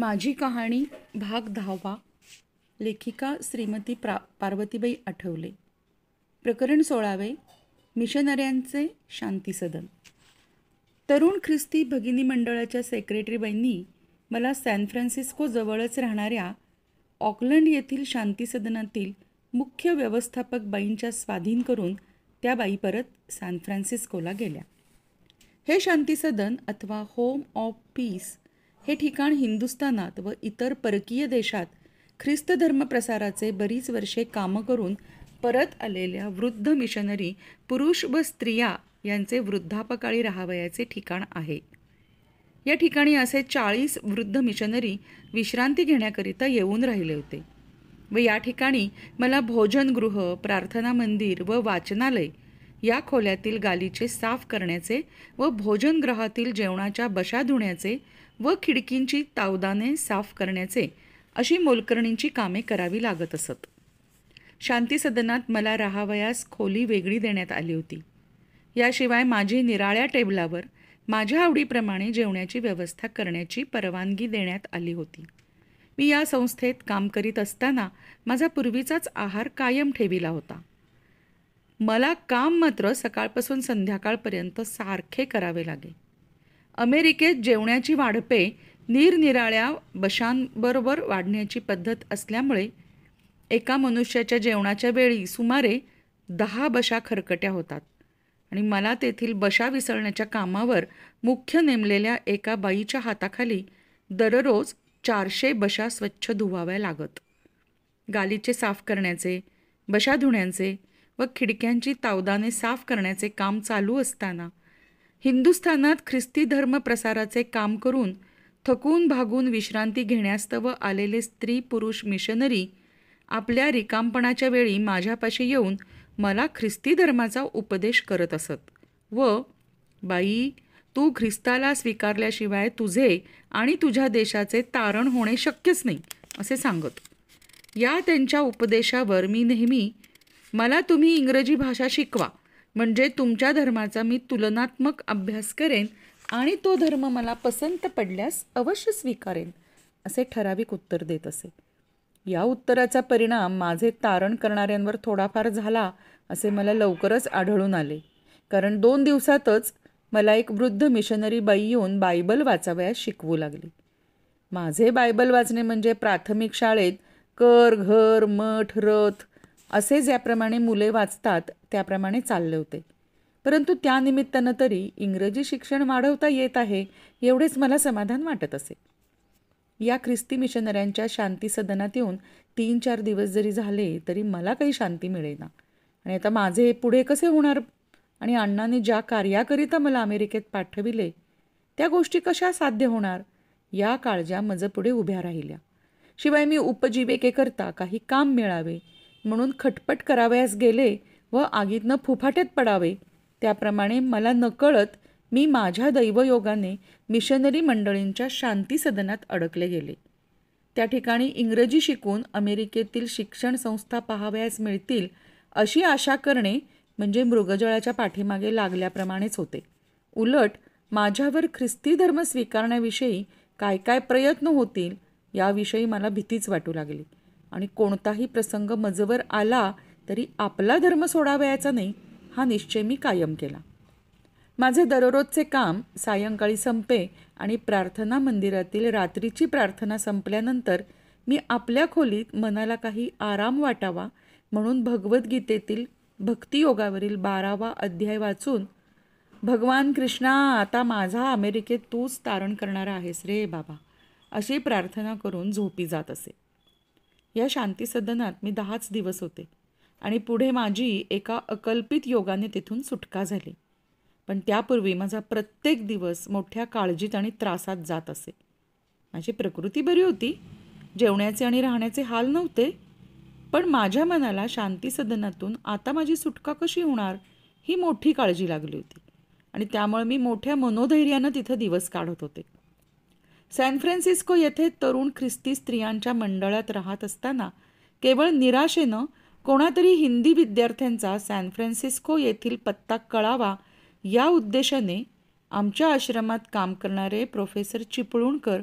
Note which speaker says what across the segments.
Speaker 1: माझी कहाणी भाग दहावा लेखिका श्रीमती प्रा पार्वतीबाई आठवले प्रकरण सोळावे मिशनऱ्यांचे शांती सदन तरुण ख्रिस्ती भगिनी मंडळाच्या सेक्रेटरीबाईंनी मला सॅन फ्रान्सिस्को जवळच राहणाऱ्या ऑकलंड येथील शांती सदनातील मुख्य व्यवस्थापक बाईंच्या स्वाधीन करून त्या बाई परत सॅन फ्रान्सिस्कोला गेल्या हे शांती सदन अथवा होम ऑफ पीस हे ठिकाण हिंदुस्थानात व इतर परकीय देशात ख्रिस्त धर्मप्रसाराचे बरीच वर्षे कामं करून परत आलेल्या वृद्ध मिशनरी पुरुष व स्त्रिया यांचे वृद्धापकाळी राहावयाचे ठिकाण आहे या ठिकाणी असे चाळीस वृद्ध मिशनरी विश्रांती घेण्याकरिता येऊन राहिले होते व या ठिकाणी मला भोजनगृह प्रार्थना मंदिर व वाचनालय या खोल्यातील गालीचे साफ करण्याचे व भोजनगृहातील जेवणाच्या बशा धुण्याचे व खिडकींची तावदाने साफ करण्याचे अशी मोलकरणींची कामे करावी लागत असत शांती सदनात मला राहावयास खोली वेगळी देण्यात आली होती याशिवाय माझी निराळ्या टेबलावर माझ्या आवडीप्रमाणे जेवण्याची व्यवस्था करण्याची परवानगी देण्यात आली होती मी या संस्थेत काम करीत असताना माझा पूर्वीचाच आहार कायम ठेविला होता मला काम मात्र सकाळपासून संध्याकाळपर्यंत सारखे करावे लागे अमेरिकेत जेवण्याची वाढपे निरनिराळ्या बशांबरोबर वाढण्याची पद्धत असल्यामुळे एका मनुष्याच्या जेवणाच्या वेळी सुमारे दहा बशा खरकट्या होतात आणि मला तेथील बशा विसळण्याच्या कामावर मुख्य नेमलेल्या एका बाईच्या हाताखाली दररोज चारशे बशा स्वच्छ धुवाव्या लागत गालीचे साफ करण्याचे बशा धुण्याचे व खिडक्यांची तावदाने साफ करण्याचे काम चालू असताना हिंदुस्थानात ख्रिस्ती धर्म प्रसाराचे काम करून थकून भागून विश्रांती घेण्यास्तव आलेले स्त्री पुरुष मिशनरी आपल्या रिकामपणाच्या वेळी माझ्यापाशी येऊन मला ख्रिस्ती धर्माचा उपदेश करत असत व बाई तू ख्रिस्ताला स्वीकारल्याशिवाय तुझे आणि तुझ्या देशाचे तारण होणे शक्यच नाही असे सांगत या त्यांच्या उपदेशावर मी नेहमी मला तुम्ही इंग्रजी भाषा शिकवा म्हणजे तुमच्या धर्माचा मी तुलनात्मक अभ्यास करेन आणि तो धर्म मला पसंत पडल्यास अवश्य स्वीकारेन असे ठराविक उत्तर देत असे या उत्तराचा परिणाम माझे तारण करणाऱ्यांवर थोडाफार झाला असे मला लवकरच आढळून आले कारण दोन दिवसातच मला एक वृद्ध मिशनरी बाई येऊन बायबल वाचावयास शिकवू लागली माझे बायबल वाचणे म्हणजे प्राथमिक शाळेत कर घर मठ रथ असे ज्याप्रमाणे मुले वाचतात त्याप्रमाणे चालले होते परंतु त्यानिमित्तानं तरी इंग्रजी शिक्षण वाढवता येत आहे एवढेच मला समाधान वाटत असे या ख्रिस्ती मिशनऱ्यांच्या शांती सदनात येऊन तीन चार दिवस जरी झाले तरी मला काही शांती ना आणि आता माझे पुढे कसे होणार आणि अण्णाने ज्या कार्याकरिता मला अमेरिकेत पाठविले त्या गोष्टी कशा साध्य होणार या काळज्या पुढे उभ्या राहिल्या शिवाय मी उपजीविकेकरता काही काम मिळावे म्हणून खटपट करावयास गेले व आगीतनं फुफाट्यात पडावे त्याप्रमाणे मला नकळत मी माझ्या दैवयोगाने मिशनरी मंडळींच्या शांती सदनात अडकले गेले त्या ठिकाणी इंग्रजी शिकून अमेरिकेतील शिक्षण संस्था पाहावयास मिळतील अशी आशा करणे म्हणजे मृगजळाच्या पाठीमागे लागल्याप्रमाणेच होते उलट माझ्यावर ख्रिस्ती धर्म स्वीकारण्याविषयी काय काय प्रयत्न होतील याविषयी मला भीतीच वाटू लागली आणि कोणताही प्रसंग मजवर आला तरी आपला धर्म सोडावयाचा नाही हा निश्चय मी कायम केला माझे दररोजचे काम सायंकाळी संपे आणि प्रार्थना मंदिरातील रात्रीची प्रार्थना संपल्यानंतर मी आपल्या खोलीत मनाला काही आराम वाटावा म्हणून भगवद्गीतेतील भक्तियोगावरील बारावा अध्याय वाचून भगवान कृष्णा आता माझा अमेरिकेत तूच तारण करणारा आहेस रे बाबा अशी प्रार्थना करून झोपी जात असे या शांती सदनात मी दहाच दिवस होते आणि पुढे माझी एका अकल्पित योगाने तिथून सुटका झाली पण त्यापूर्वी माझा प्रत्येक दिवस मोठ्या काळजीत आणि त्रासात जात असे माझी प्रकृती बरी होती जेवण्याचे आणि राहण्याचे हाल नव्हते पण माझ्या मनाला शांती सदनातून आता माझी सुटका कशी होणार ही मोठी काळजी लागली होती आणि त्यामुळे मी मोठ्या मनोधैर्यानं तिथं दिवस काढत होते सॅन फ्रान्सिस्को येथे तरुण ख्रिस्ती स्त्रियांच्या मंडळात राहत असताना केवळ निराशेनं कोणातरी हिंदी विद्यार्थ्यांचा सॅन फ्रान्सिस्को येथील पत्ता कळावा या उद्देशाने आमच्या आश्रमात काम करणारे प्रोफेसर चिपळूणकर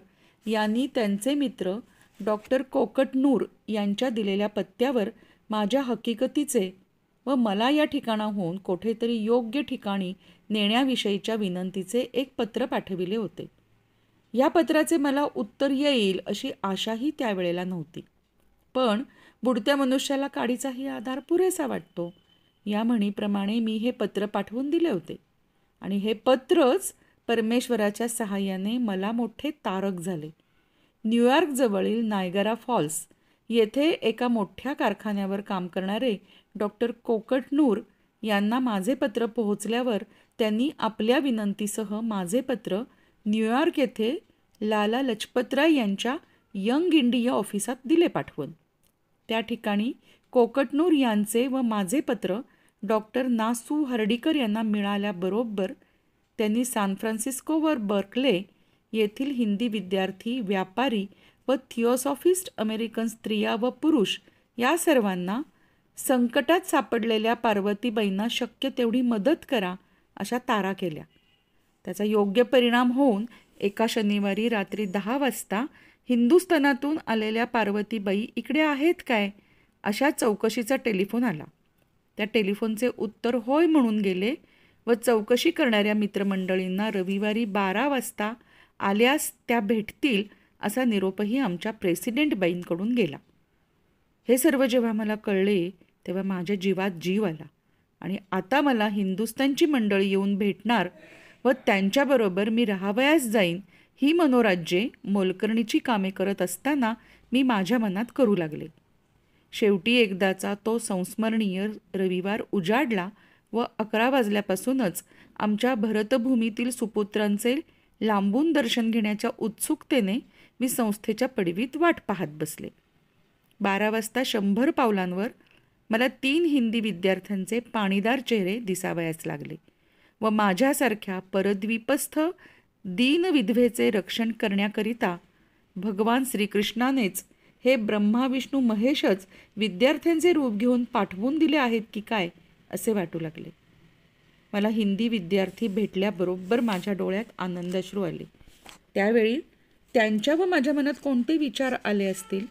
Speaker 1: यांनी त्यांचे मित्र डॉक्टर कोकटनूर यांच्या दिलेल्या पत्त्यावर माझ्या हकीकतीचे व मला या ठिकाणाहून कुठेतरी योग्य ठिकाणी नेण्याविषयीच्या विनंतीचे एक पत्र पाठविले होते या पत्राचे मला उत्तर येईल अशी आशाही त्यावेळेला नव्हती पण बुडत्या मनुष्याला काडीचाही आधार पुरेसा वाटतो या म्हणीप्रमाणे मी हे पत्र पाठवून दिले होते आणि हे पत्रच परमेश्वराच्या सहाय्याने मला मोठे तारक झाले न्यूयॉर्कजवळील नायगरा फॉल्स येथे एका मोठ्या कारखान्यावर काम करणारे डॉक्टर कोकटनूर यांना माझे पत्र पोहोचल्यावर त्यांनी आपल्या विनंतीसह माझे पत्र न्यूयॉर्क येथे लाला लजपतराय यांच्या यंग इंडिया ऑफिसात दिले पाठवून त्या ठिकाणी कोकटनूर यांचे व माझे पत्र डॉक्टर नासू हर्डीकर यांना मिळाल्याबरोबर त्यांनी सॅन फ्रान्सिस्कोवर बर्कले येथील हिंदी विद्यार्थी व्यापारी व थिओसॉफिस्ट अमेरिकन स्त्रिया व पुरुष या सर्वांना संकटात सापडलेल्या पार्वतीबाईंना शक्य तेवढी मदत करा अशा तारा केल्या त्याचा योग्य परिणाम होऊन एका शनिवारी रात्री दहा वाजता हिंदुस्थानातून आलेल्या पार्वतीबाई इकडे आहेत काय अशा चौकशीचा टेलिफोन आला त्या टेलिफोनचे उत्तर होय म्हणून गेले व चौकशी करणाऱ्या मित्रमंडळींना रविवारी बारा वाजता आल्यास त्या भेटतील असा निरोपही आमच्या प्रेसिडेंटबाईंकडून गेला हे सर्व जेव्हा मला कळले तेव्हा माझ्या जीवात जीव आला आणि आता मला हिंदुस्तानची मंडळी येऊन भेटणार व त्यांच्याबरोबर मी राहावयास जाईन ही मनोराज्ये मोलकर्णीची कामे करत असताना मी माझ्या मनात करू लागले शेवटी एकदाचा तो संस्मरणीय रविवार उजाडला व अकरा वाजल्यापासूनच आमच्या भरतभूमीतील सुपुत्रांचे लांबून दर्शन घेण्याच्या उत्सुकतेने मी संस्थेच्या पडवीत वाट पाहत बसले बारा वाजता शंभर पावलांवर मला तीन हिंदी विद्यार्थ्यांचे पाणीदार चेहरे दिसावयास लागले व माझ्यासारख्या परद्वीपस्थ दीनविधवेचे रक्षण करण्याकरिता भगवान श्रीकृष्णानेच हे ब्रह्मा विष्णू महेशच विद्यार्थ्यांचे रूप घेऊन पाठवून दिले आहेत की काय असे वाटू लागले मला हिंदी विद्यार्थी भेटल्याबरोबर माझ्या डोळ्यात आनंदाश्रू आले त्यावेळी त्यांच्या व माझ्या मनात कोणते विचार आले असतील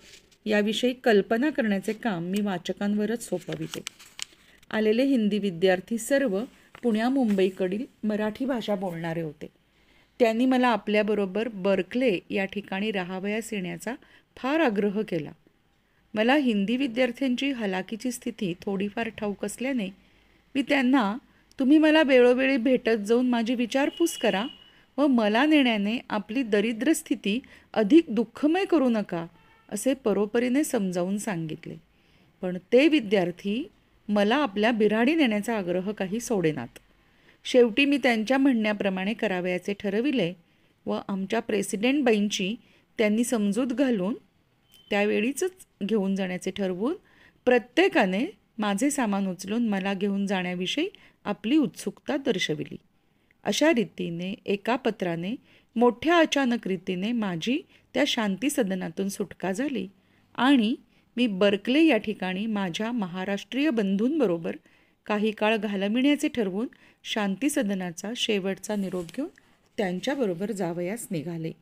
Speaker 1: याविषयी कल्पना करण्याचे काम मी वाचकांवरच सोपविते आलेले हिंदी विद्यार्थी सर्व पुण्या मुंबईकडील मराठी भाषा बोलणारे होते त्यांनी मला आपल्याबरोबर बर्कले या ठिकाणी राहावयास येण्याचा फार आग्रह केला मला हिंदी विद्यार्थ्यांची हलाखीची स्थिती थोडीफार ठाऊक असल्याने मी त्यांना तुम्ही मला वेळोवेळी भेटत जाऊन माझी विचारपूस करा व मला नेण्याने आपली दरिद्र स्थिती अधिक दुःखमय करू नका असे परोपरीने समजावून सांगितले पण ते विद्यार्थी मला आपल्या बिराडी नेण्याचा आग्रह काही सोडेनात शेवटी मी त्यांच्या म्हणण्याप्रमाणे करावयाचे ठरविले व आमच्या प्रेसिडेंट बाईंची त्यांनी समजूत घालून त्यावेळीच घेऊन जाण्याचे ठरवून प्रत्येकाने माझे सामान उचलून मला घेऊन जाण्याविषयी आपली उत्सुकता दर्शविली अशा रीतीने एका पत्राने मोठ्या अचानक रीतीने माझी त्या शांती सदनातून सुटका झाली आणि मी बर्कले या ठिकाणी माझ्या महाराष्ट्रीय बंधूंबरोबर काही काळ घालविण्याचे ठरवून शांती सदनाचा शेवटचा निरोप घेऊन त्यांच्याबरोबर जावयास निघाले